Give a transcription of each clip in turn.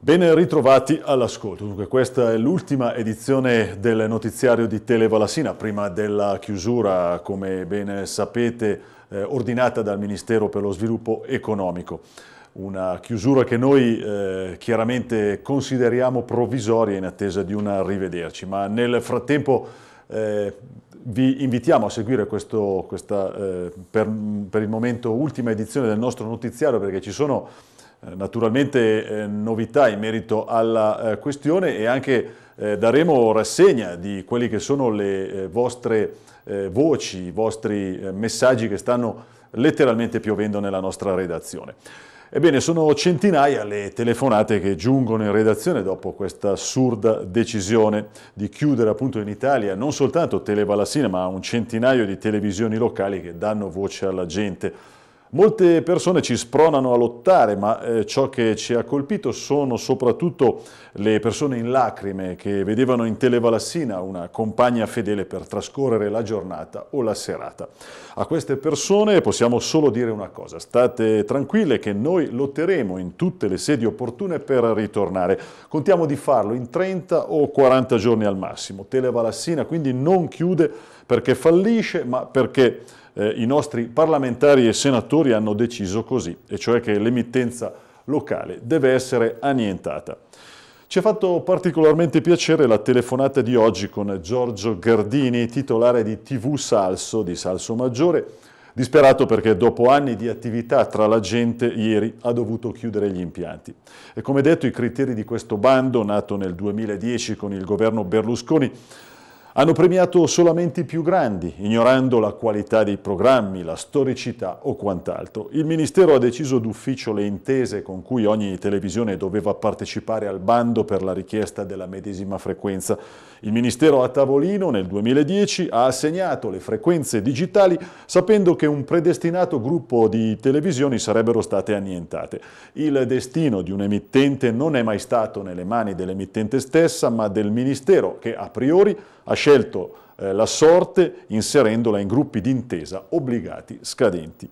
Ben ritrovati all'ascolto. Dunque, questa è l'ultima edizione del notiziario di Televalassina, prima della chiusura, come ben sapete, eh, ordinata dal Ministero per lo Sviluppo Economico. Una chiusura che noi eh, chiaramente consideriamo provvisoria in attesa di una rivederci, ma nel frattempo eh, vi invitiamo a seguire questo, questa, eh, per, per il momento, ultima edizione del nostro notiziario perché ci sono eh, naturalmente eh, novità in merito alla eh, questione e anche daremo rassegna di quelle che sono le vostre voci, i vostri messaggi che stanno letteralmente piovendo nella nostra redazione. Ebbene, sono centinaia le telefonate che giungono in redazione dopo questa assurda decisione di chiudere appunto in Italia non soltanto Televalassina ma un centinaio di televisioni locali che danno voce alla gente Molte persone ci spronano a lottare, ma eh, ciò che ci ha colpito sono soprattutto le persone in lacrime che vedevano in Televalassina una compagna fedele per trascorrere la giornata o la serata. A queste persone possiamo solo dire una cosa, state tranquille che noi lotteremo in tutte le sedi opportune per ritornare. Contiamo di farlo in 30 o 40 giorni al massimo. Televalassina quindi non chiude perché fallisce, ma perché eh, i nostri parlamentari e senatori hanno deciso così, e cioè che l'emittenza locale deve essere annientata. Ci ha fatto particolarmente piacere la telefonata di oggi con Giorgio Gardini, titolare di TV Salso di Salso Maggiore, disperato perché dopo anni di attività tra la gente ieri ha dovuto chiudere gli impianti. E come detto i criteri di questo bando, nato nel 2010 con il governo Berlusconi, hanno premiato solamente i più grandi, ignorando la qualità dei programmi, la storicità o quant'altro. Il Ministero ha deciso d'ufficio le intese con cui ogni televisione doveva partecipare al bando per la richiesta della medesima frequenza. Il Ministero a tavolino nel 2010 ha assegnato le frequenze digitali sapendo che un predestinato gruppo di televisioni sarebbero state annientate. Il destino di un emittente non è mai stato nelle mani dell'emittente stessa, ma del Ministero che a priori ha scelto scelto eh, la sorte inserendola in gruppi d'intesa obbligati scadenti.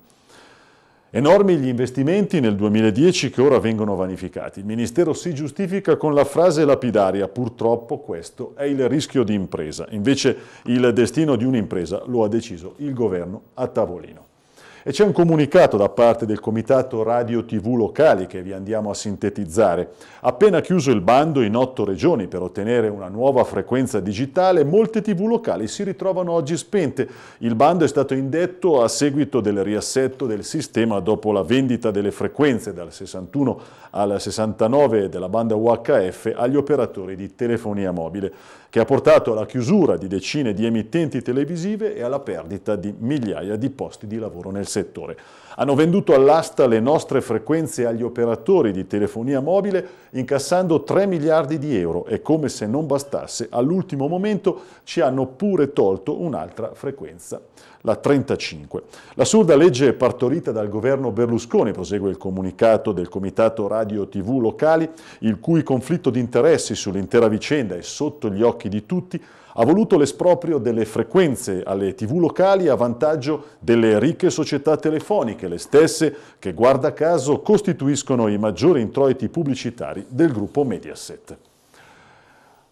Enormi gli investimenti nel 2010 che ora vengono vanificati. Il Ministero si giustifica con la frase lapidaria, purtroppo questo è il rischio di impresa. Invece il destino di un'impresa lo ha deciso il governo a tavolino. E c'è un comunicato da parte del Comitato Radio TV Locali che vi andiamo a sintetizzare. Appena chiuso il bando in otto regioni per ottenere una nuova frequenza digitale, molte TV locali si ritrovano oggi spente. Il bando è stato indetto a seguito del riassetto del sistema dopo la vendita delle frequenze dal 61 al 69 della banda UHF agli operatori di telefonia mobile che ha portato alla chiusura di decine di emittenti televisive e alla perdita di migliaia di posti di lavoro nel settore. Hanno venduto all'asta le nostre frequenze agli operatori di telefonia mobile incassando 3 miliardi di euro e come se non bastasse all'ultimo momento ci hanno pure tolto un'altra frequenza la 35. L'assurda legge partorita dal governo Berlusconi, prosegue il comunicato del Comitato Radio TV Locali, il cui conflitto di interessi sull'intera vicenda è sotto gli occhi di tutti, ha voluto l'esproprio delle frequenze alle tv locali a vantaggio delle ricche società telefoniche, le stesse che guarda caso costituiscono i maggiori introiti pubblicitari del gruppo Mediaset.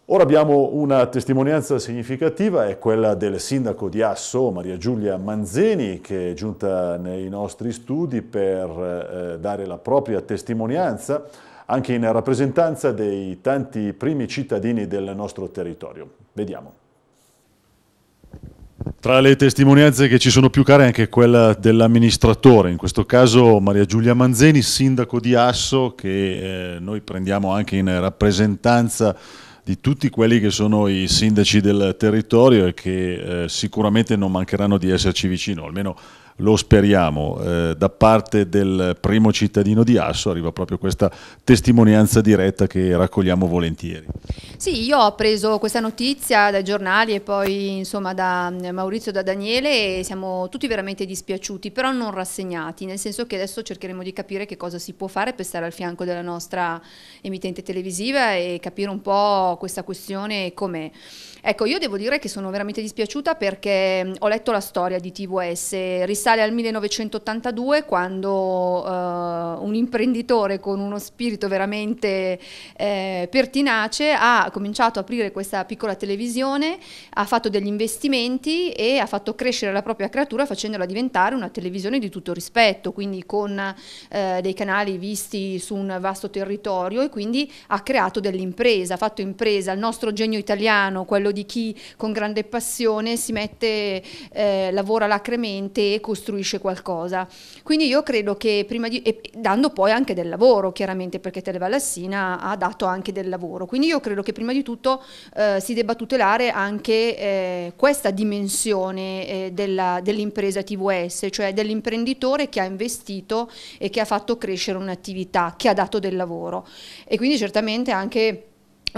Ora abbiamo una testimonianza significativa, è quella del sindaco di Asso, Maria Giulia Manzeni, che è giunta nei nostri studi per eh, dare la propria testimonianza anche in rappresentanza dei tanti primi cittadini del nostro territorio. Vediamo. Tra le testimonianze che ci sono più care è anche quella dell'amministratore, in questo caso Maria Giulia Manzeni, sindaco di Asso, che eh, noi prendiamo anche in rappresentanza di tutti quelli che sono i sindaci del territorio e che eh, sicuramente non mancheranno di esserci vicino, almeno lo speriamo, eh, da parte del primo cittadino di Asso arriva proprio questa testimonianza diretta che raccogliamo volentieri. Sì, io ho preso questa notizia dai giornali e poi insomma da eh, Maurizio e da Daniele e siamo tutti veramente dispiaciuti, però non rassegnati, nel senso che adesso cercheremo di capire che cosa si può fare per stare al fianco della nostra emittente televisiva e capire un po' questa questione com'è. Ecco, io devo dire che sono veramente dispiaciuta perché mm, ho letto la storia di TVS, risale al 1982 quando uh, un imprenditore con uno spirito veramente eh, pertinace ha cominciato a aprire questa piccola televisione, ha fatto degli investimenti e ha fatto crescere la propria creatura facendola diventare una televisione di tutto rispetto, quindi con eh, dei canali visti su un vasto territorio e quindi ha creato dell'impresa, ha fatto impresa, al nostro genio italiano, quello di chi con grande passione si mette, eh, lavora lacrimente e costruisce qualcosa. Quindi io credo che prima di... e dando poi anche del lavoro chiaramente perché Televalassina ha dato anche del lavoro. Quindi io credo che prima di tutto eh, si debba tutelare anche eh, questa dimensione eh, dell'impresa TVS, cioè dell'imprenditore che ha investito e che ha fatto crescere un'attività, che ha dato del lavoro. E quindi certamente anche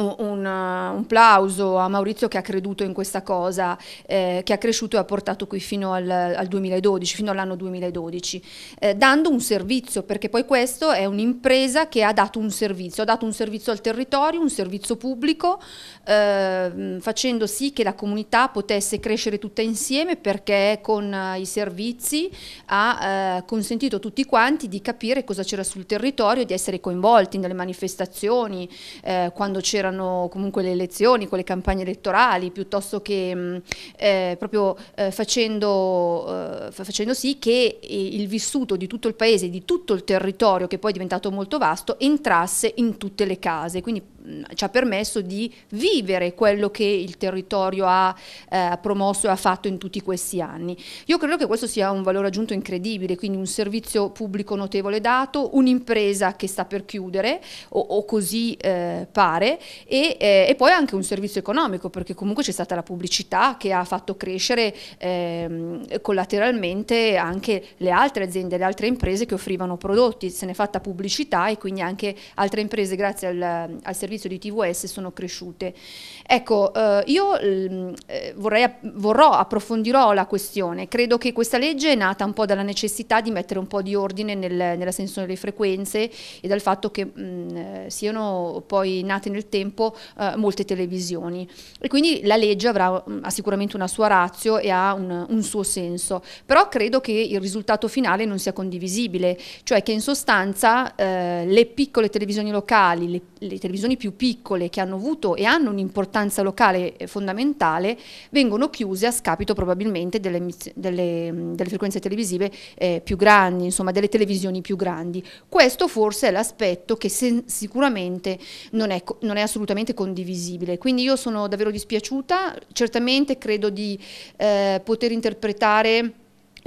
un, un, plauso a Maurizio che ha creduto in questa cosa, eh, che ha cresciuto e ha portato qui fino al, al 2012, fino all'anno 2012, eh, dando un servizio, perché poi questo è un'impresa che ha dato un servizio, ha dato un servizio al territorio, un servizio pubblico, eh, facendo sì che la comunità potesse crescere tutta insieme perché con eh, i servizi ha eh, consentito a tutti quanti di capire cosa c'era sul territorio, di essere coinvolti nelle manifestazioni, eh, quando c'era c'erano comunque le elezioni con le campagne elettorali piuttosto che mm, eh, proprio eh, facendo, eh, facendo, sì che il vissuto di tutto il paese, di tutto il territorio che poi è diventato molto vasto entrasse in tutte le case, quindi ci ha permesso di vivere quello che il territorio ha eh, promosso e ha fatto in tutti questi anni. Io credo che questo sia un valore aggiunto incredibile, quindi un servizio pubblico notevole dato, un'impresa che sta per chiudere o, o così eh, pare e, eh, e, poi anche un servizio economico perché comunque c'è stata la pubblicità che ha fatto crescere ehm, collateralmente anche le altre aziende, le altre imprese che offrivano prodotti, se ne è fatta pubblicità e quindi anche altre imprese grazie al, al servizio servizio di TVS sono cresciute. Ecco, eh, io mm, eh, vorrei, vorrò, approfondirò la questione. Credo che questa legge è nata un po' dalla necessità di mettere un po' di ordine nel, nella sensazione delle frequenze e dal fatto che mh, mm, eh, siano poi nate nel tempo eh, molte televisioni. E quindi la legge avrà, mm, ha sicuramente una sua razio e ha un, un suo senso. Però credo che il risultato finale non sia condivisibile, cioè che in sostanza eh, le piccole televisioni locali, le, le televisioni più piccole che hanno avuto e hanno un'importanza importanza locale fondamentale, vengono chiuse a scapito probabilmente delle, delle, delle frequenze televisive eh, più grandi, insomma delle televisioni più grandi. Questo forse è l'aspetto che se, sicuramente non è, non è, assolutamente condivisibile, quindi io sono davvero dispiaciuta, certamente credo di eh, poter interpretare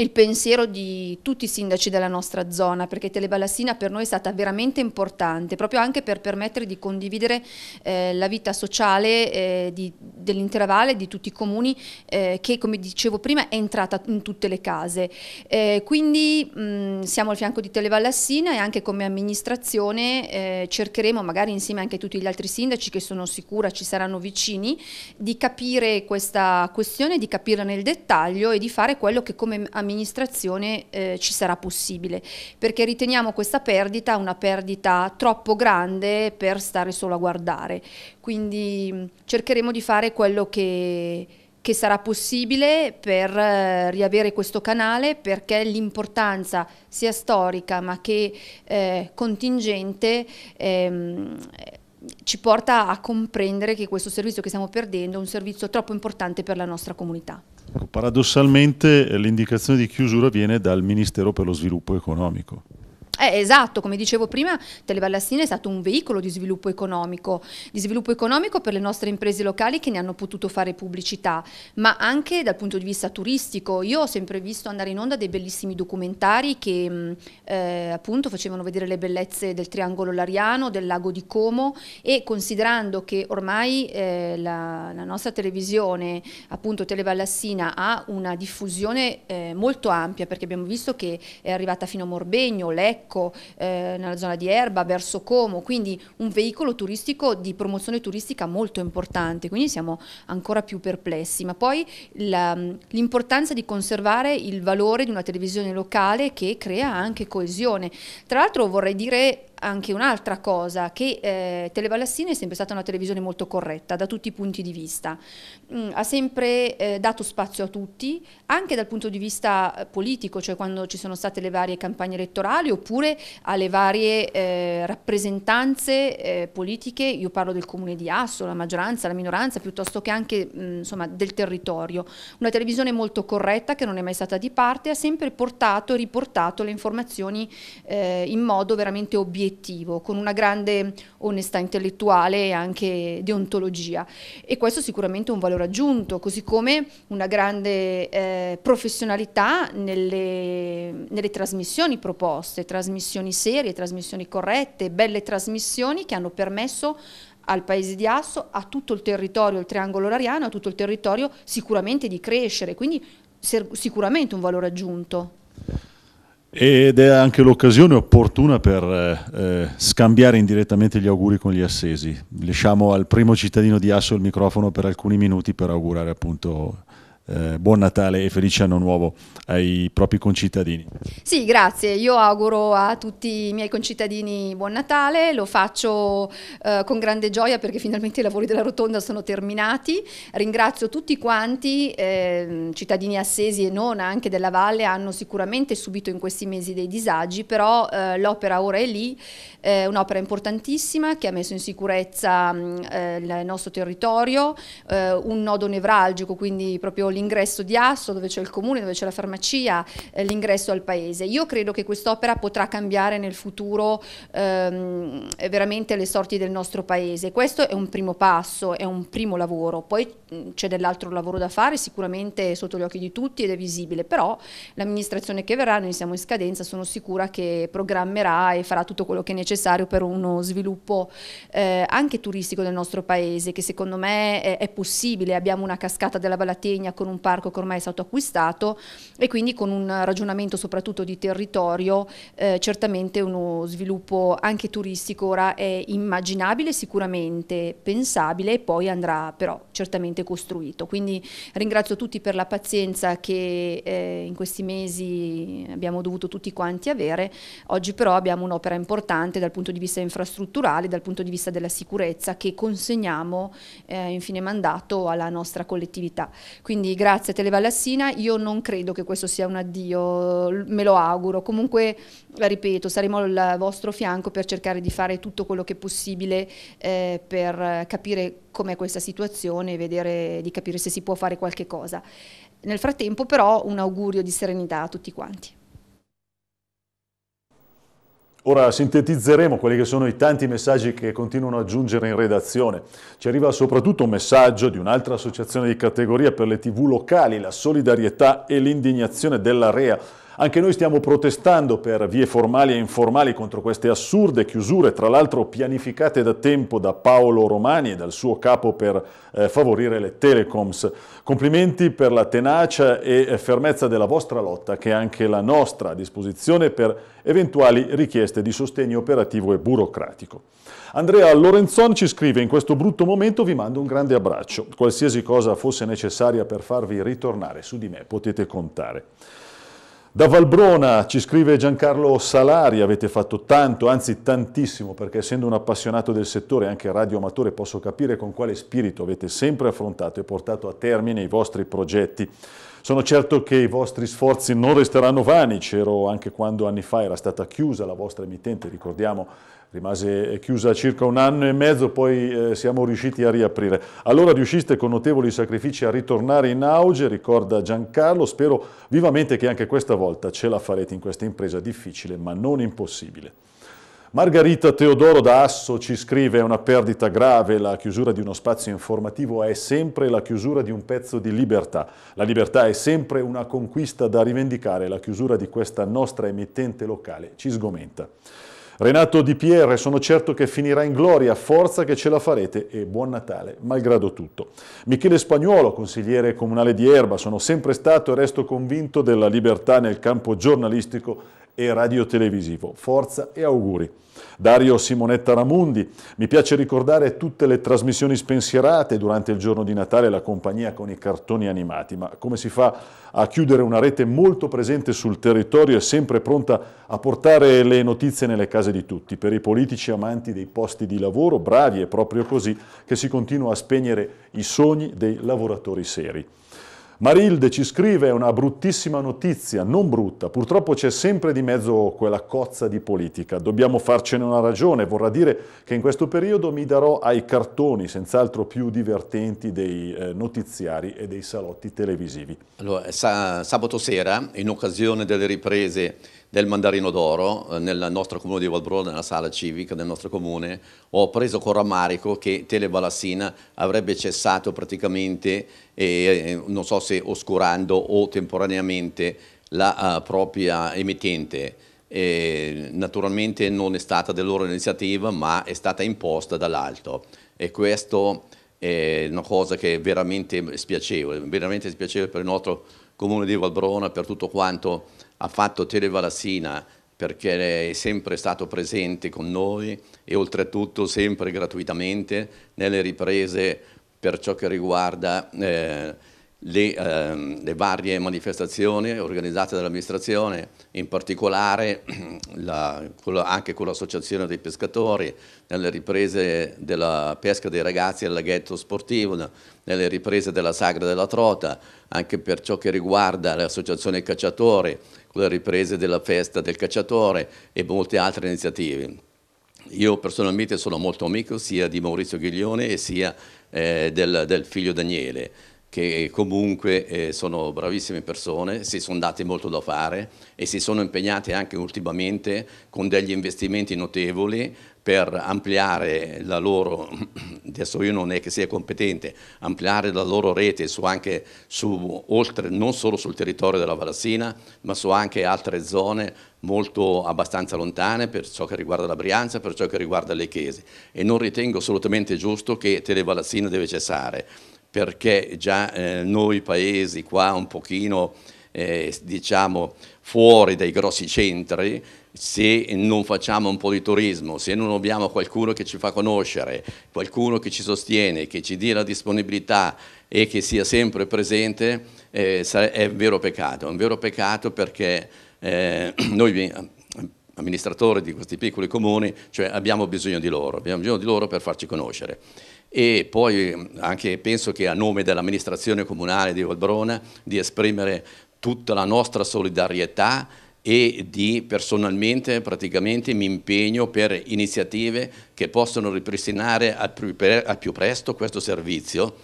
il pensiero di tutti i sindaci della nostra zona, perché Teleballassina per noi è stata veramente importante, proprio anche per permettere di condividere eh, la vita sociale eh, dell'intera valle, di tutti i comuni, eh, che come dicevo prima è entrata in tutte le case. Eh, quindi mh, mm, siamo al fianco di Teleballassina e anche come amministrazione eh, cercheremo, magari insieme anche a tutti gli altri sindaci che sono sicura ci saranno vicini, di capire questa questione, di capirla nel dettaglio e di fare quello che come amministrazione amministrazione eh, ci sarà possibile, perché riteniamo questa perdita una perdita troppo grande per stare solo a guardare. Quindi mm, cercheremo di fare quello che, che sarà possibile per eh, riavere questo canale perché l'importanza sia storica ma che eh, contingente ehm, ci porta a comprendere che questo servizio che stiamo perdendo è un servizio troppo importante per la nostra comunità. Ecco, paradossalmente eh, l'indicazione di chiusura viene dal Ministero per lo Sviluppo Economico. Eh, esatto, come dicevo prima, Teleballastine è stato un veicolo di sviluppo economico, di sviluppo economico per le nostre imprese locali che ne hanno potuto fare pubblicità, ma anche dal punto di vista turistico. Io ho sempre visto andare in onda dei bellissimi documentari che mm, eh, appunto facevano vedere le bellezze del triangolo lariano, del lago di Como e considerando che ormai eh, la, la, nostra televisione, appunto Teleballassina, ha una diffusione eh, molto ampia perché abbiamo visto che è arrivata fino a Morbegno, Lecco, Lecco, eh, nella zona di Erba, verso Como, quindi un veicolo turistico di promozione turistica molto importante, quindi siamo ancora più perplessi, ma poi mm, l'importanza di conservare il valore di una televisione locale che crea anche coesione. Tra l'altro vorrei dire anche un'altra cosa, che eh, Teleballastini è sempre stata una televisione molto corretta da tutti i punti di vista, mm, ha sempre eh, dato spazio a tutti, anche dal punto di vista eh, politico, cioè quando ci sono state le varie campagne elettorali oppure alle varie eh, rappresentanze eh, politiche, io parlo del comune di Asso, la maggioranza, la minoranza, piuttosto che anche mh, mm, insomma, del territorio. Una televisione molto corretta che non è mai stata di parte, ha sempre portato e riportato le informazioni eh, in modo veramente obiettivo dialettivo, con una grande onestà intellettuale e anche deontologia. E questo sicuramente è un valore aggiunto, così come una grande eh, professionalità nelle, nelle trasmissioni proposte, trasmissioni serie, trasmissioni corrette, belle trasmissioni che hanno permesso al paese di Asso, a tutto il territorio, il triangolo lariano, a tutto il territorio sicuramente di crescere, quindi sicuramente un valore aggiunto. Ed è anche l'occasione opportuna per eh, eh, scambiare indirettamente gli auguri con gli assesi. Lasciamo al primo cittadino di Asso il microfono per alcuni minuti per augurare appunto eh, buon Natale e felice anno nuovo ai propri concittadini. Sì, grazie. Io auguro a tutti i miei concittadini buon Natale, lo faccio eh, con grande gioia perché finalmente i lavori della rotonda sono terminati. Ringrazio tutti quanti, eh, cittadini assesi e non anche della valle, hanno sicuramente subito in questi mesi dei disagi, però eh, l'opera ora è lì, è un'opera importantissima che ha messo in sicurezza mm, eh, il nostro territorio, eh, un nodo nevralgico, quindi proprio lì l'ingresso di Asso, dove c'è il comune, dove c'è la farmacia, eh, l'ingresso al paese. Io credo che quest'opera potrà cambiare nel futuro ehm, veramente le sorti del nostro paese. Questo è un primo passo, è un primo lavoro, poi mm, c'è dell'altro lavoro da fare, sicuramente è sotto gli occhi di tutti ed è visibile, però l'amministrazione che verrà, noi siamo in scadenza, sono sicura che programmerà e farà tutto quello che è necessario per uno sviluppo eh, anche turistico del nostro paese, che secondo me è, è possibile. Abbiamo una cascata della Valategna con con un parco che ormai è stato acquistato e quindi con un ragionamento soprattutto di territorio, eh, certamente uno sviluppo anche turistico ora è immaginabile, sicuramente pensabile e poi andrà però certamente costruito. Quindi ringrazio tutti per la pazienza che eh, in questi mesi abbiamo dovuto tutti quanti avere, oggi però abbiamo un'opera importante dal punto di vista infrastrutturale, dal punto di vista della sicurezza che consegniamo eh, in fine mandato alla nostra collettività. Quindi grazie a Televallassina, io non credo che questo sia un addio, me lo auguro. Comunque, ripeto, saremo al vostro fianco per cercare di fare tutto quello che è possibile eh, per capire com'è questa situazione e vedere, di capire se si può fare qualche cosa. Nel frattempo però un augurio di serenità a tutti quanti. Ora sintetizzeremo quelli che sono i tanti messaggi che continuano a giungere in redazione. Ci arriva soprattutto un messaggio di un'altra associazione di categoria per le tv locali, la solidarietà e l'indignazione della REA. Anche noi stiamo protestando per vie formali e informali contro queste assurde chiusure, tra l'altro pianificate da tempo da Paolo Romani e dal suo capo per eh, favorire le telecoms. Complimenti per la tenacia e eh, fermezza della vostra lotta, che è anche la nostra a disposizione per eventuali richieste di sostegno operativo e burocratico. Andrea Lorenzon ci scrive, in questo brutto momento vi mando un grande abbraccio. Qualsiasi cosa fosse necessaria per farvi ritornare su di me potete contare. Da Valbrona ci scrive Giancarlo Salari, avete fatto tanto, anzi tantissimo, perché essendo un appassionato del settore e anche radioamatore posso capire con quale spirito avete sempre affrontato e portato a termine i vostri progetti. Sono certo che i vostri sforzi non resteranno vani, c'ero anche quando anni fa era stata chiusa la vostra emittente, ricordiamo rimase chiusa circa un anno e mezzo, poi eh, siamo riusciti a riaprire. Allora riusciste con notevoli sacrifici a ritornare in auge, ricorda Giancarlo, spero vivamente che anche questa volta ce la farete in questa impresa difficile ma non impossibile. Margherita Teodoro da Asso ci scrive è una perdita grave, la chiusura di uno spazio informativo è sempre la chiusura di un pezzo di libertà. La libertà è sempre una conquista da rivendicare, la chiusura di questa nostra emittente locale ci sgomenta. Renato Di Pierre, sono certo che finirà in gloria, forza che ce la farete e buon Natale, malgrado tutto. Michele Spagnuolo, consigliere comunale di Erba, sono sempre stato e resto convinto della libertà nel campo giornalistico e radiotelevisivo. Forza e auguri. Dario Simonetta Ramundi, mi piace ricordare tutte le trasmissioni spensierate durante il giorno di Natale, la compagnia con i cartoni animati, ma come si fa a chiudere una rete molto presente sul territorio e sempre pronta a portare le notizie nelle case di tutti, per i politici amanti dei posti di lavoro, bravi è proprio così che si continua a spegnere i sogni dei lavoratori seri. Marilde ci scrive una bruttissima notizia, non brutta, purtroppo c'è sempre di mezzo quella cozza di politica, dobbiamo farcene una ragione, vorrà dire che in questo periodo mi darò ai cartoni, senz'altro più divertenti dei eh, notiziari e dei salotti televisivi. Allora, sa sabato sera, in occasione delle riprese del Mandarino d'Oro eh, nel nostro comune di Valbrona, nella sala civica del nostro comune, ho preso con rammarico che Televalassina avrebbe cessato praticamente, eh, non so se oscurando o temporaneamente, la uh, propria emittente. E naturalmente non è stata della loro iniziativa ma è stata imposta dall'alto e questo è una cosa che è veramente spiacevole, veramente spiacevole per il nostro comune di Valbrona, per tutto quanto ha fatto Televalassina perché è sempre stato presente con noi e oltretutto sempre gratuitamente nelle riprese per ciò che riguarda eh, le, eh, le, varie manifestazioni organizzate dall'amministrazione, in particolare la, anche con l'associazione dei pescatori, nelle riprese della pesca dei ragazzi al laghetto sportivo, nelle riprese della sagra della trota, anche per ciò che riguarda l'associazione cacciatori, con le riprese della festa del cacciatore e molte altre iniziative. Io personalmente sono molto amico sia di Maurizio Ghiglione sia eh, del, del, figlio Daniele, che comunque eh, sono bravissime persone, si sono date molto da fare e si sono impegnate anche ultimamente con degli investimenti notevoli per ampliare la loro adesso io non è che sia competente, ampliare la loro rete su anche su, oltre, non solo sul territorio della Valassina, ma su anche altre zone molto abbastanza lontane per ciò che riguarda la Brianza, per ciò che riguarda le chiese. E non ritengo assolutamente giusto che Televalassina deve cessare, perché già eh, noi paesi qua un pochino, eh, diciamo, fuori dai grossi centri, se non facciamo un po' di turismo, se non abbiamo qualcuno che ci fa conoscere, qualcuno che ci sostiene, che ci dia la disponibilità e che sia sempre presente, eh, è un vero peccato, è un vero peccato perché eh, noi amministratori di questi piccoli comuni cioè abbiamo bisogno di loro, abbiamo bisogno di loro per farci conoscere e poi mm, anche penso che a nome dell'amministrazione comunale di Valbrona di esprimere tutta la nostra solidarietà e di personalmente praticamente mi impegno per iniziative che possono ripristinare al più, pre al più presto questo servizio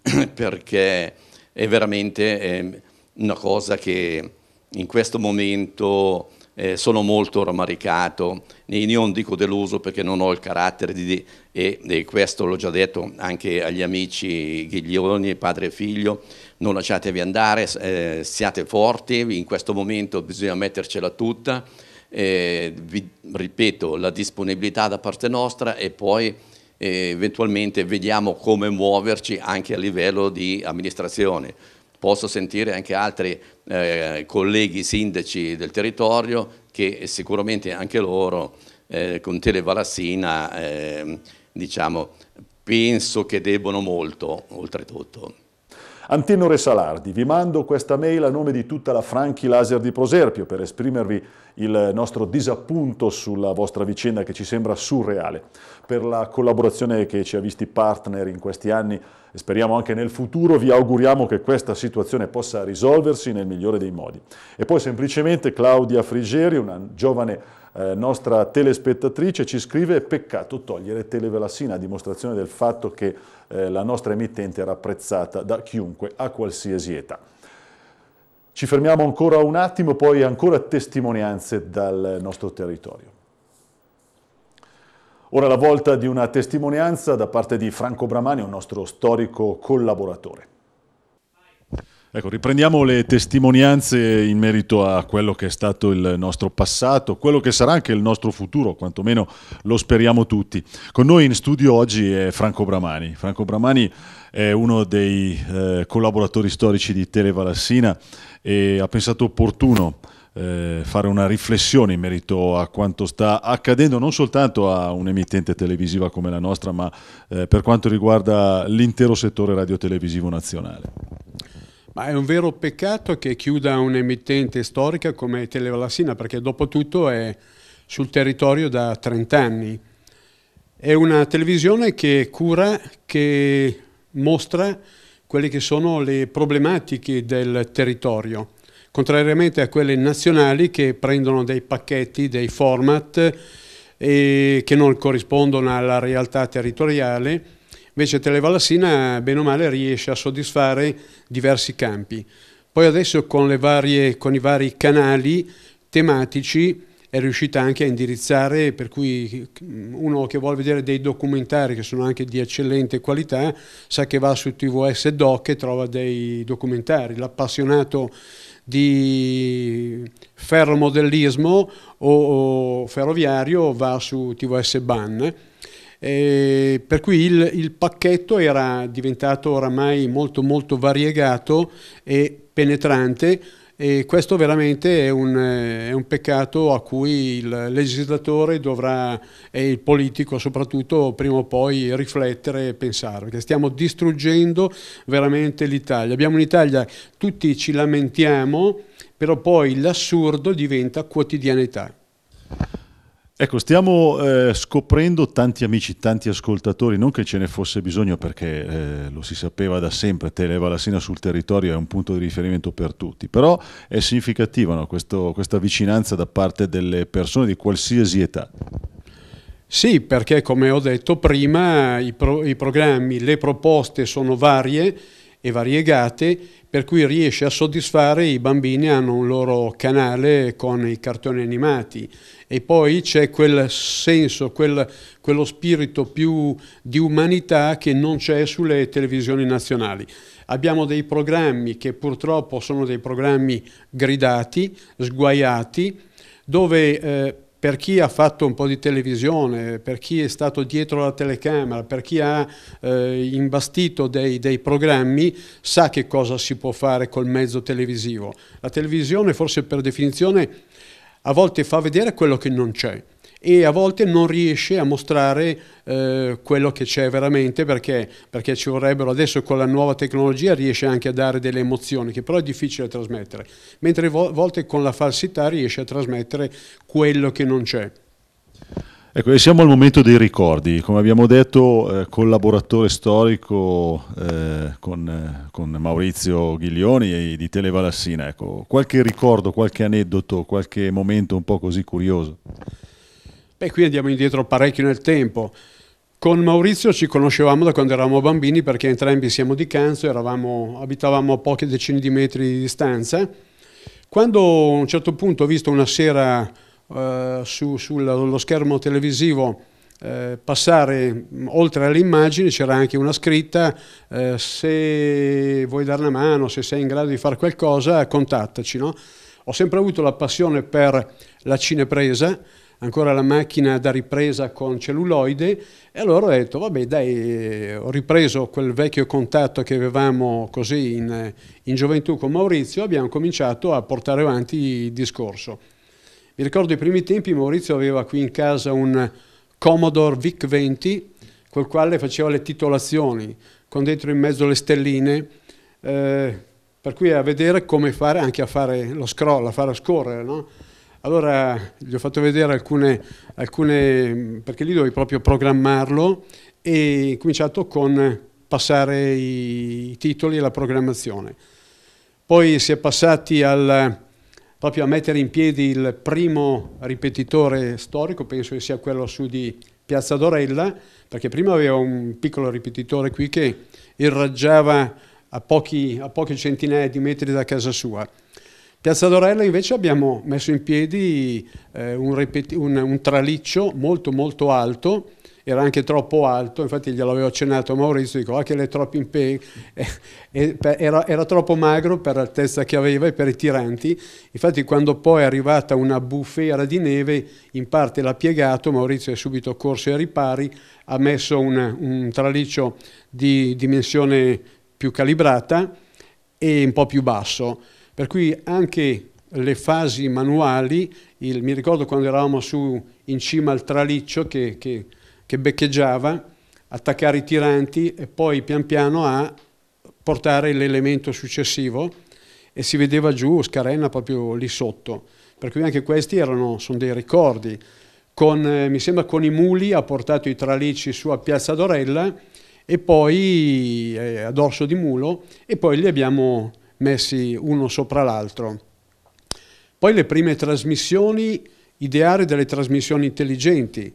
perché è veramente eh, una cosa che in questo momento eh, sono molto rammaricato, non dico deluso perché non ho il carattere di, e, e questo l'ho già detto anche agli amici Ghiglioni, padre e figlio, non lasciatevi andare, eh, siate forti, in questo momento bisogna mettercela tutta, eh, vi ripeto la disponibilità da parte nostra e poi eh, eventualmente vediamo come muoverci anche a livello di amministrazione. Posso sentire anche altri eh, colleghi sindaci del territorio che sicuramente anche loro eh, con Televalassina ehm, diciamo, penso che debbono molto oltretutto. Antenore Salardi, vi mando questa mail a nome di tutta la Franchi Laser di Proserpio per esprimervi il nostro disappunto sulla vostra vicenda che ci sembra surreale, per la collaborazione che ci ha visti partner in questi anni e speriamo anche nel futuro, vi auguriamo che questa situazione possa risolversi nel migliore dei modi. E poi semplicemente Claudia Frigeri, una giovane eh, nostra telespettatrice ci scrive peccato togliere Televelassina a dimostrazione del fatto che eh, la nostra emittente era apprezzata da chiunque a qualsiasi età. Ci fermiamo ancora un attimo, poi ancora testimonianze dal nostro territorio. Ora la volta di una testimonianza da parte di Franco Bramani, un nostro storico collaboratore. Ecco, riprendiamo le testimonianze in merito a quello che è stato il nostro passato, quello che sarà anche il nostro futuro, quantomeno lo speriamo tutti. Con noi in studio oggi è Franco Bramani. Franco Bramani è uno dei eh, collaboratori storici di Televalassina e ha pensato opportuno eh, fare una riflessione in merito a quanto sta accadendo non soltanto a un'emittente televisiva come la nostra, ma eh, per quanto riguarda l'intero settore radiotelevisivo nazionale. Ma è un vero peccato che chiuda un'emittente storica come Televalassina, perché dopo tutto è sul territorio da 30 anni. È una televisione che cura, che mostra quelle che sono le problematiche del territorio, contrariamente a quelle nazionali che prendono dei pacchetti, dei format che non corrispondono alla realtà territoriale Invece Televalassina bene o male, riesce a soddisfare diversi campi. Poi adesso con, varie, con i vari canali tematici è riuscita anche a indirizzare, per cui uno che vuole vedere dei documentari che sono anche di eccellente qualità sa che va su TVS Doc e trova dei documentari. L'appassionato di ferromodellismo o ferroviario va su TVS Ban eh, per cui il, il, pacchetto era diventato oramai molto molto variegato e penetrante e questo veramente è un, eh, è un peccato a cui il legislatore dovrà, e il politico soprattutto, prima o poi riflettere e pensare, perché stiamo distruggendo veramente l'Italia. Abbiamo un'Italia, tutti ci lamentiamo, però poi l'assurdo diventa quotidianità. Ecco, stiamo eh, scoprendo tanti amici, tanti ascoltatori, non che ce ne fosse bisogno perché eh, lo si sapeva da sempre, la Sena sul territorio è un punto di riferimento per tutti, però è significativa no, questo, questa vicinanza da parte delle persone di qualsiasi età. Sì, perché come ho detto prima i, pro, i programmi, le proposte sono varie e variegate, per cui riesce a soddisfare i bambini, hanno un loro canale con i cartoni animati e poi c'è quel senso, quel, quello spirito più di umanità che non c'è sulle televisioni nazionali. Abbiamo dei programmi che purtroppo sono dei programmi gridati, sguaiati, dove eh, per chi ha fatto un po' di televisione, per chi è stato dietro la telecamera, per chi ha eh, imbastito dei, dei programmi, sa che cosa si può fare col mezzo televisivo. La televisione forse per definizione a volte fa vedere quello che non c'è e a volte non riesce a mostrare eh, quello che c'è veramente perché, perché, ci vorrebbero adesso con la nuova tecnologia riesce anche a dare delle emozioni che però è difficile trasmettere, mentre a volte con la falsità riesce a trasmettere quello che non c'è. Ecco, e siamo al momento dei ricordi, come abbiamo detto eh, collaboratore storico eh, con, con, Maurizio Ghiglioni di Televalassina, ecco, qualche ricordo, qualche aneddoto, qualche momento un po' così curioso? Beh, qui andiamo indietro parecchio nel tempo. Con Maurizio ci conoscevamo da quando eravamo bambini perché entrambi siamo di Canzo, eravamo, abitavamo a poche decine di metri di distanza. Quando a un certo punto ho visto una sera eh, su, sullo schermo televisivo eh, passare oltre alle immagini c'era anche una scritta eh, se vuoi dare una mano, se sei in grado di fare qualcosa contattaci. No? Ho sempre avuto la passione per la cinepresa ancora la macchina da ripresa con celluloide e allora ho detto vabbè dai ho ripreso quel vecchio contatto che avevamo così in, in gioventù con Maurizio e abbiamo cominciato a portare avanti il discorso. Mi ricordo i primi tempi Maurizio aveva qui in casa un Commodore VIC 20 col quale faceva le titolazioni con dentro in mezzo le stelline eh, per cui a vedere come fare anche a fare lo scroll, a fare a scorrere no? Allora gli ho fatto vedere alcune, alcune perché lì dovevi proprio programmarlo e ho cominciato con passare i titoli e la programmazione. Poi si è passati al, proprio a mettere in piedi il primo ripetitore storico, penso che sia quello su di Piazza Dorella, perché prima aveva un piccolo ripetitore qui che irraggiava a pochi, a pochi centinaia di metri da casa sua. Piazza Dorella invece abbiamo messo in piedi eh, un, un, un, traliccio molto molto alto, era anche troppo alto, infatti glielo avevo accennato a Maurizio, dico anche ah, le troppe impegni, era, era, troppo magro per l'altezza che aveva e per i tiranti, infatti quando poi è arrivata una bufera di neve in parte l'ha piegato, Maurizio è subito corso ai ripari, ha messo un, un traliccio di dimensione più calibrata e un po' più basso. Per cui anche le fasi manuali, il, mi ricordo quando eravamo su, in cima al traliccio che, che, che beccheggiava, attaccare i tiranti e poi pian piano a portare l'elemento successivo e si vedeva giù Scarena proprio lì sotto. Per cui anche questi erano, sono dei ricordi. Con, eh, mi sembra con i muli ha portato i tralicci su a Piazza Dorella e poi eh, a dorso di mulo e poi li abbiamo messi uno sopra l'altro. Poi le prime trasmissioni, ideare delle trasmissioni intelligenti.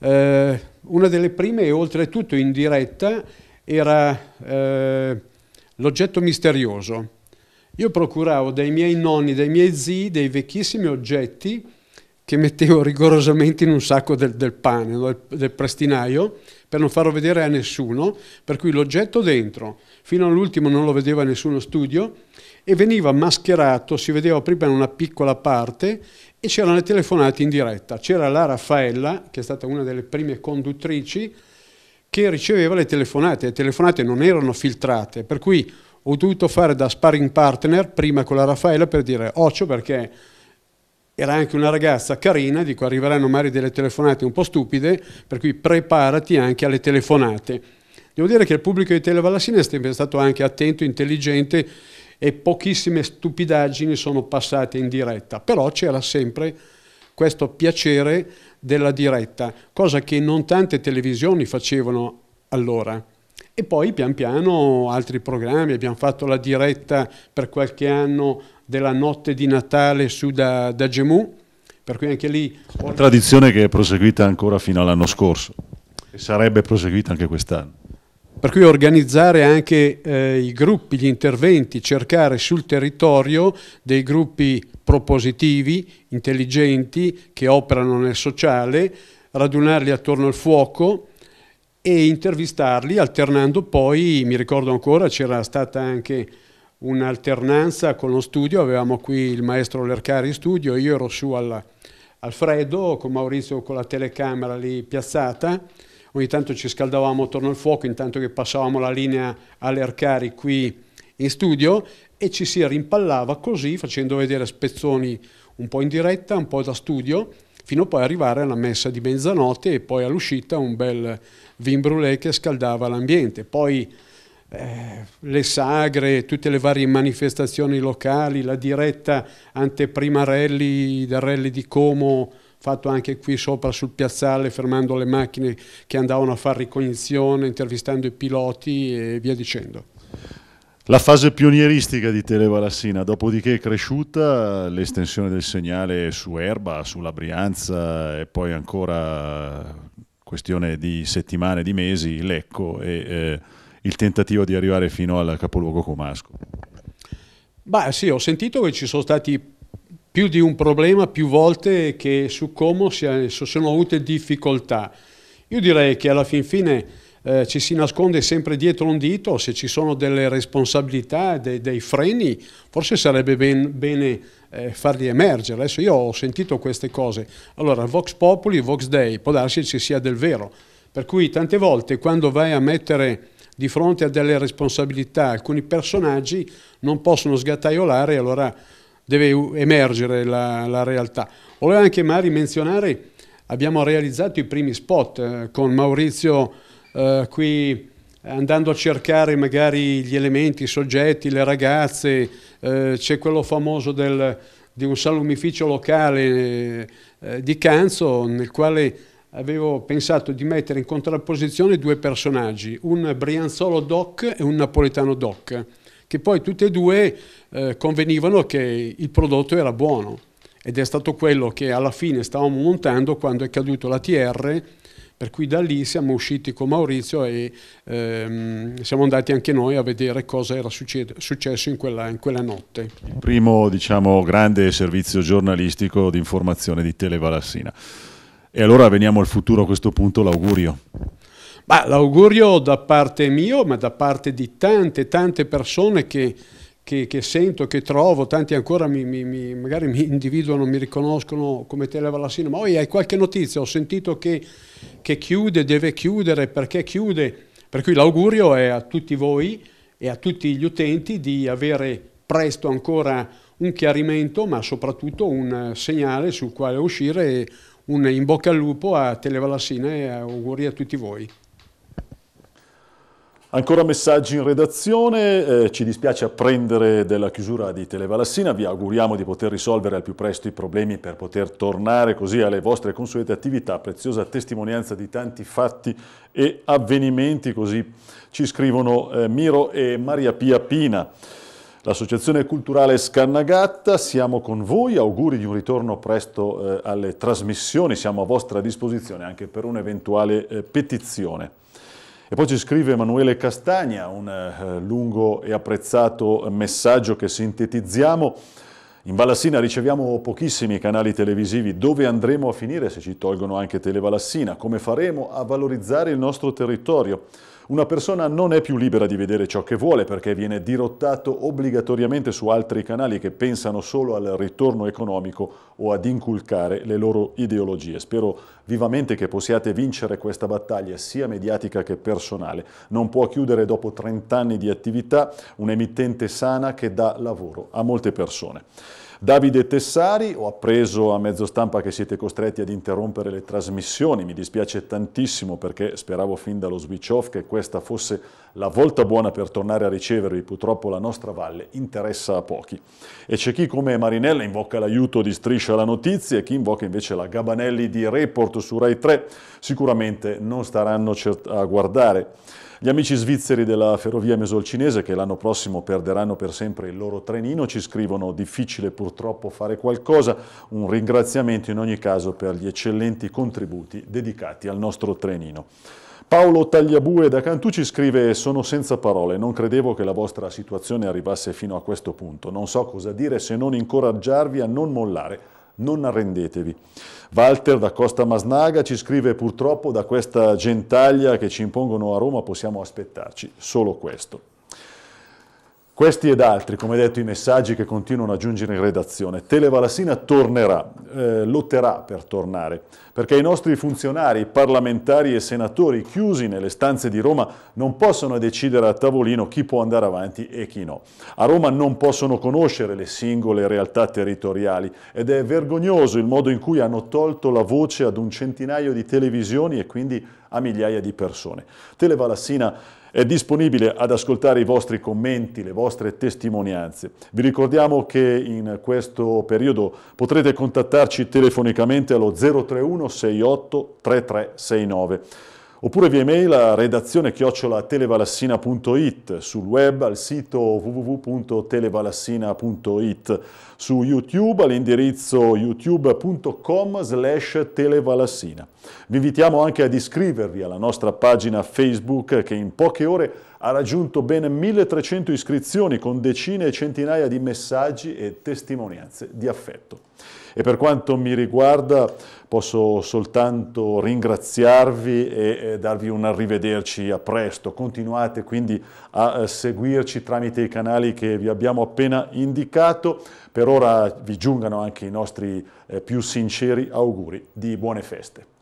Eh, una delle prime, oltretutto in diretta, era eh, l'oggetto misterioso. Io procuravo dai miei nonni, dai miei zii, dei vecchissimi oggetti che mettevo rigorosamente in un sacco del, del pane, del, del prestinaio, per non farlo vedere a nessuno, per cui l'oggetto dentro, fino all'ultimo non lo vedeva nessuno studio, e veniva mascherato, si vedeva prima in una piccola parte, e c'erano le telefonate in diretta. C'era la Raffaella, che è stata una delle prime conduttrici, che riceveva le telefonate, le telefonate non erano filtrate, per cui ho dovuto fare da sparring partner prima con la Raffaella per dire occhio perché era anche una ragazza carina, dico arriveranno magari delle telefonate un po' stupide, per cui preparati anche alle telefonate. Devo dire che il pubblico di Televalassina è sempre stato anche attento, intelligente e pochissime stupidaggini sono passate in diretta, però c'era sempre questo piacere della diretta, cosa che non tante televisioni facevano allora. E poi pian piano altri programmi, abbiamo fatto la diretta per qualche anno della notte di Natale su da, da Gemù, per cui anche lì... Una tradizione che è proseguita ancora fino all'anno scorso e sarebbe proseguita anche quest'anno. Per cui organizzare anche eh, i gruppi, gli interventi, cercare sul territorio dei gruppi propositivi, intelligenti, che operano nel sociale, radunarli attorno al fuoco e intervistarli, alternando poi, mi ricordo ancora, c'era stata anche un'alternanza con lo studio, avevamo qui il maestro Lercari in studio, io ero su al, al freddo con Maurizio con la telecamera lì piazzata, ogni tanto ci scaldavamo attorno al fuoco intanto che passavamo la linea all'Ercari qui in studio e ci si rimpallava così facendo vedere spezzoni un po' in diretta, un po' da studio, fino poi arrivare alla messa di mezzanotte e poi all'uscita un bel vin brûlé che scaldava l'ambiente. Poi eh, le sagre, tutte le varie manifestazioni locali, la diretta anteprima rally del rally di Como, fatto anche qui sopra sul piazzale, fermando le macchine che andavano a fare ricognizione, intervistando i piloti e via dicendo. La fase pionieristica di Televalassina, dopodiché è cresciuta l'estensione del segnale su Erba, sulla Brianza e poi ancora questione di settimane, di mesi, Lecco e eh, il tentativo di arrivare fino al capoluogo comasco. Beh sì, ho sentito che ci sono stati più di un problema più volte che su Como si sono avute difficoltà. Io direi che alla fin fine eh, ci si nasconde sempre dietro un dito, se ci sono delle responsabilità, de, dei freni, forse sarebbe ben, bene eh, farli emergere. Adesso io ho sentito queste cose. Allora, Vox Populi, Vox Dei, può darsi ci sia del vero. Per cui tante volte quando vai a mettere di fronte a delle responsabilità, alcuni personaggi non possono sgattaiolare e allora deve emergere la, la realtà. Volevo anche Mari menzionare, abbiamo realizzato i primi spot eh, con Maurizio eh, qui andando a cercare magari gli elementi, i soggetti, le ragazze, eh, c'è quello famoso del, di un salumificio locale eh, di Canzo nel quale avevo pensato di mettere in contrapposizione due personaggi, un brianzolo doc e un napoletano doc, che poi tutti e due eh, convenivano che il prodotto era buono ed è stato quello che alla fine stavamo montando quando è caduto l'ATR, per cui da lì siamo usciti con Maurizio e ehm, siamo andati anche noi a vedere cosa era successo in quella, in quella, notte. Il primo diciamo, grande servizio giornalistico di informazione di Televalassina. E allora veniamo al futuro a questo punto, l'augurio. Bah, l'augurio da parte mio, ma da parte di tante, tante persone che, che, che sento, che trovo, tanti ancora mi, mi, magari mi individuano, mi riconoscono come televalassino, ma poi hai qualche notizia, ho sentito che, che chiude, deve chiudere, perché chiude? Per cui l'augurio è a tutti voi e a tutti gli utenti di avere presto ancora un chiarimento, ma soprattutto un segnale sul quale uscire e un in bocca al lupo a Televalassina e auguri a tutti voi. Ancora messaggi in redazione, eh, ci dispiace apprendere della chiusura di Televalassina, vi auguriamo di poter risolvere al più presto i problemi per poter tornare così alle vostre consuete attività, preziosa testimonianza di tanti fatti e avvenimenti, così ci scrivono eh, Miro e Maria Pia Pina l'associazione culturale Scannagatta, siamo con voi, auguri di un ritorno presto eh, alle trasmissioni, siamo a vostra disposizione anche per un'eventuale eh, petizione. E poi ci scrive Emanuele Castagna, un eh, lungo e apprezzato messaggio che sintetizziamo. In Valassina riceviamo pochissimi canali televisivi, dove andremo a finire se ci tolgono anche Televalassina? Come faremo a valorizzare il nostro territorio? Una persona non è più libera di vedere ciò che vuole perché viene dirottato obbligatoriamente su altri canali che pensano solo al ritorno economico o ad inculcare le loro ideologie. Spero vivamente che possiate vincere questa battaglia sia mediatica che personale. Non può chiudere dopo 30 anni di attività un'emittente sana che dà lavoro a molte persone. Davide Tessari, ho appreso a mezzo stampa che siete costretti ad interrompere le trasmissioni, mi dispiace tantissimo perché speravo fin dallo switch off che questa fosse la volta buona per tornare a ricevervi, purtroppo la nostra valle interessa a pochi. E c'è chi come Marinella invoca l'aiuto di Striscia la Notizia e chi invoca invece la Gabanelli di Report su Rai 3, sicuramente non staranno a guardare. Gli amici svizzeri della ferrovia mesolcinese, che l'anno prossimo perderanno per sempre il loro trenino, ci scrivono difficile purtroppo fare qualcosa, un ringraziamento in ogni caso per gli eccellenti contributi dedicati al nostro trenino. Paolo Tagliabue da Cantù ci scrive «Sono senza parole, non credevo che la vostra situazione arrivasse fino a questo punto. Non so cosa dire se non incoraggiarvi a non mollare non arrendetevi. Walter da Costa Masnaga ci scrive purtroppo da questa gentaglia che ci impongono a Roma possiamo aspettarci solo questo. Questi ed altri, come detto, i messaggi che continuano a giungere in redazione. Televalassina tornerà, eh, lotterà per tornare perché i nostri funzionari, parlamentari e senatori chiusi nelle stanze di Roma non possono decidere a tavolino chi può andare avanti e chi no. A Roma non possono conoscere le singole realtà territoriali ed è vergognoso il modo in cui hanno tolto la voce ad un centinaio di televisioni e quindi a migliaia di persone. Televalassina è disponibile ad ascoltare i vostri commenti, le vostre testimonianze. Vi ricordiamo che in questo periodo potrete contattarci telefonicamente allo 031 6168 3369 oppure via email a redazione chiocciola televalassina.it, sul web al sito www.televalassina.it, su YouTube all'indirizzo youtube.com slash televalassina. Vi invitiamo anche ad iscrivervi alla nostra pagina Facebook che in poche ore ha raggiunto ben 1300 iscrizioni con decine e centinaia di messaggi e testimonianze di affetto. E per quanto mi riguarda posso soltanto ringraziarvi e, darvi un arrivederci a presto. Continuate quindi a eh, seguirci tramite i canali che vi abbiamo appena indicato. Per ora vi giungano anche i nostri eh, più sinceri auguri di buone feste.